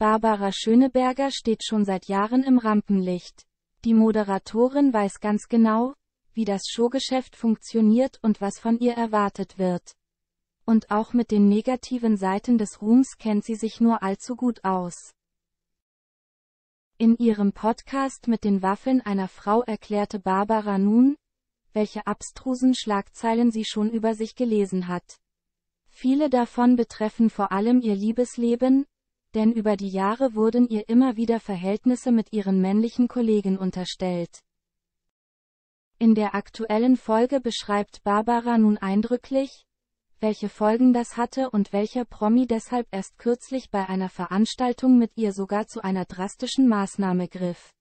Barbara Schöneberger steht schon seit Jahren im Rampenlicht. Die Moderatorin weiß ganz genau, wie das Showgeschäft funktioniert und was von ihr erwartet wird. Und auch mit den negativen Seiten des Ruhms kennt sie sich nur allzu gut aus. In ihrem Podcast mit den Waffeln einer Frau erklärte Barbara nun, welche abstrusen Schlagzeilen sie schon über sich gelesen hat. Viele davon betreffen vor allem ihr Liebesleben, denn über die Jahre wurden ihr immer wieder Verhältnisse mit ihren männlichen Kollegen unterstellt. In der aktuellen Folge beschreibt Barbara nun eindrücklich, welche Folgen das hatte und welcher Promi deshalb erst kürzlich bei einer Veranstaltung mit ihr sogar zu einer drastischen Maßnahme griff.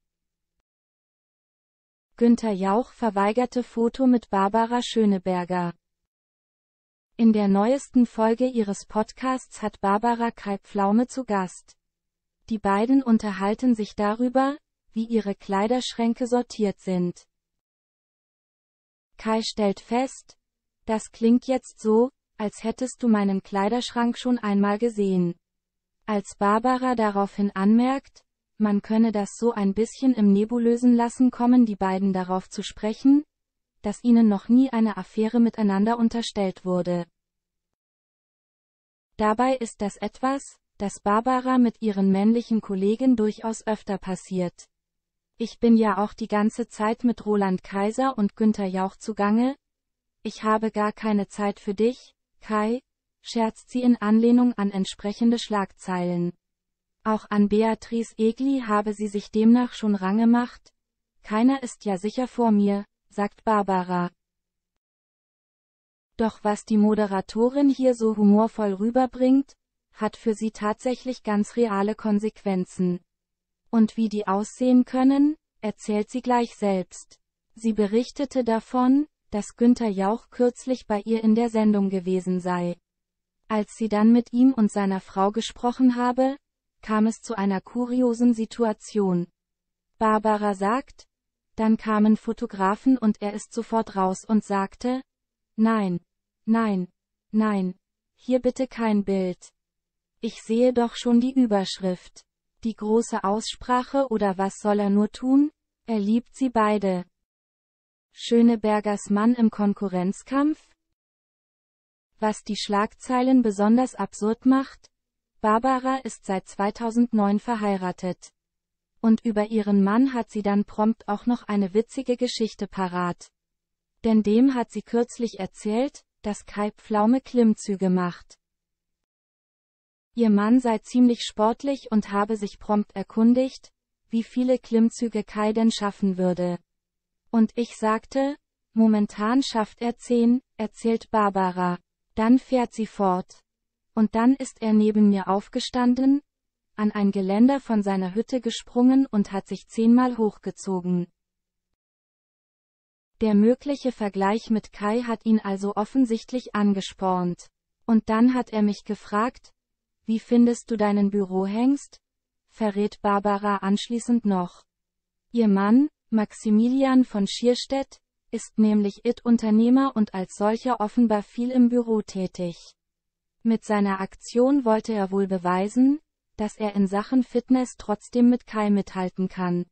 Günter Jauch verweigerte Foto mit Barbara Schöneberger in der neuesten Folge ihres Podcasts hat Barbara Kalbpflaume zu Gast. Die beiden unterhalten sich darüber, wie ihre Kleiderschränke sortiert sind. Kai stellt fest, das klingt jetzt so, als hättest du meinen Kleiderschrank schon einmal gesehen. Als Barbara daraufhin anmerkt, man könne das so ein bisschen im Nebulösen lassen, kommen die beiden darauf zu sprechen, dass ihnen noch nie eine Affäre miteinander unterstellt wurde. Dabei ist das etwas, das Barbara mit ihren männlichen Kollegen durchaus öfter passiert. Ich bin ja auch die ganze Zeit mit Roland Kaiser und Günther Jauch zugange. Ich habe gar keine Zeit für dich, Kai, scherzt sie in Anlehnung an entsprechende Schlagzeilen. Auch an Beatrice Egli habe sie sich demnach schon rangemacht. Keiner ist ja sicher vor mir, sagt Barbara. Doch was die Moderatorin hier so humorvoll rüberbringt, hat für sie tatsächlich ganz reale Konsequenzen. Und wie die aussehen können, erzählt sie gleich selbst. Sie berichtete davon, dass Günther Jauch kürzlich bei ihr in der Sendung gewesen sei. Als sie dann mit ihm und seiner Frau gesprochen habe, kam es zu einer kuriosen Situation. Barbara sagt, dann kamen Fotografen und er ist sofort raus und sagte, Nein. Nein. Nein. Hier bitte kein Bild. Ich sehe doch schon die Überschrift. Die große Aussprache oder was soll er nur tun? Er liebt sie beide. Schönebergers Mann im Konkurrenzkampf? Was die Schlagzeilen besonders absurd macht? Barbara ist seit 2009 verheiratet. Und über ihren Mann hat sie dann prompt auch noch eine witzige Geschichte parat denn dem hat sie kürzlich erzählt, dass Kai Pflaume Klimmzüge macht. Ihr Mann sei ziemlich sportlich und habe sich prompt erkundigt, wie viele Klimmzüge Kai denn schaffen würde. Und ich sagte, momentan schafft er zehn, erzählt Barbara. Dann fährt sie fort. Und dann ist er neben mir aufgestanden, an ein Geländer von seiner Hütte gesprungen und hat sich zehnmal hochgezogen. Der mögliche Vergleich mit Kai hat ihn also offensichtlich angespornt. Und dann hat er mich gefragt, wie findest du deinen Bürohengst? verrät Barbara anschließend noch. Ihr Mann, Maximilian von Schierstedt, ist nämlich IT-Unternehmer und als solcher offenbar viel im Büro tätig. Mit seiner Aktion wollte er wohl beweisen, dass er in Sachen Fitness trotzdem mit Kai mithalten kann.